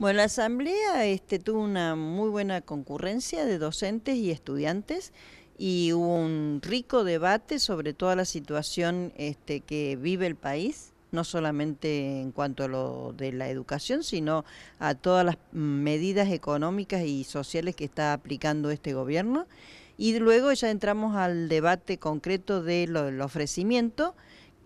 Bueno, la asamblea este, tuvo una muy buena concurrencia de docentes y estudiantes y hubo un rico debate sobre toda la situación este, que vive el país no solamente en cuanto a lo de la educación, sino a todas las medidas económicas y sociales que está aplicando este gobierno. Y luego ya entramos al debate concreto del ofrecimiento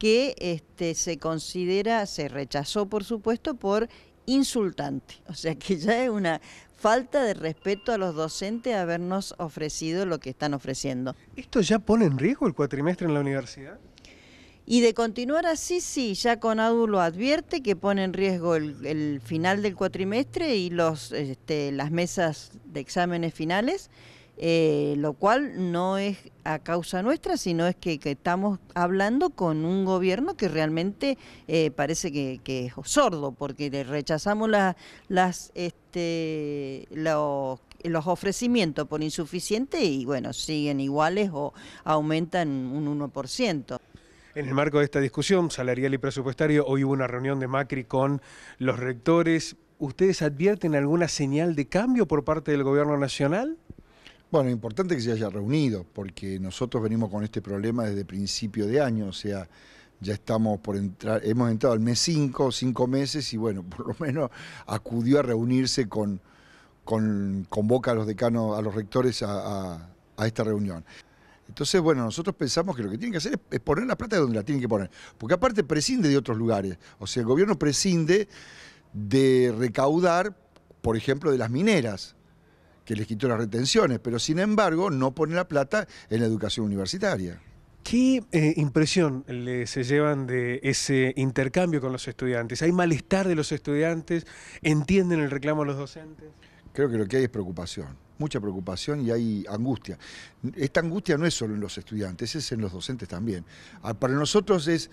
que este, se considera, se rechazó por supuesto, por insultante. O sea que ya es una falta de respeto a los docentes habernos ofrecido lo que están ofreciendo. ¿Esto ya pone en riesgo el cuatrimestre en la universidad? Y de continuar así, sí, ya Conadu lo advierte que pone en riesgo el, final del cuatrimestre y los, este, las mesas de exámenes finales. Eh, lo cual no es a causa nuestra, sino es que, estamos hablando con un gobierno que realmente eh, parece que, es sordo, porque le rechazamos las, este, los, los ofrecimientos por insuficiente y bueno, siguen iguales o aumentan un 1%. En el marco de esta discusión salarial y presupuestario, hoy hubo una reunión de Macri con los rectores. ¿Ustedes advierten alguna señal de cambio por parte del gobierno nacional? Bueno, importante que se haya reunido, porque nosotros venimos con este problema desde principio de año, o sea, ya estamos por entrar, hemos entrado al mes 5, 5 meses, y bueno, por lo menos acudió a reunirse con, con convoca a los decanos, a los rectores a, a esta reunión. Entonces, bueno, nosotros pensamos que lo que tienen que hacer es, poner la plata donde la tienen que poner. Porque aparte prescinde de otros lugares. O sea, el gobierno prescinde de recaudar, por ejemplo, de las mineras que les quitó las retenciones, pero sin embargo no pone la plata en la educación universitaria. ¿Qué eh, impresión se llevan de ese intercambio con los estudiantes? ¿Hay malestar de los estudiantes? ¿Entienden el reclamo de los docentes? Creo que lo que hay es preocupación, mucha preocupación y hay angustia. Esta angustia no es solo en los estudiantes, es en los docentes también. Ah, para nosotros es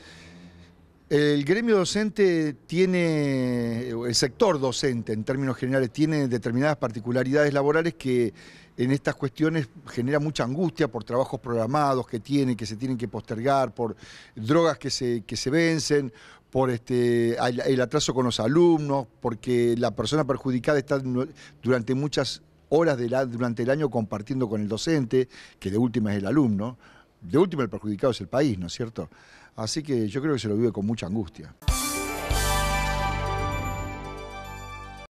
¿El gremio docente tiene, el sector docente en términos generales, tiene determinadas particularidades laborales que en estas cuestiones genera mucha angustia por trabajos programados que tienen, que se tienen que postergar, por drogas que se, se vencen, por este, el atraso con los alumnos, porque la persona perjudicada está durante muchas horas durante el año compartiendo con el docente, que de última es el alumno, de última el perjudicado es el país, ¿no es cierto? Así que yo creo que se lo vive con mucha angustia.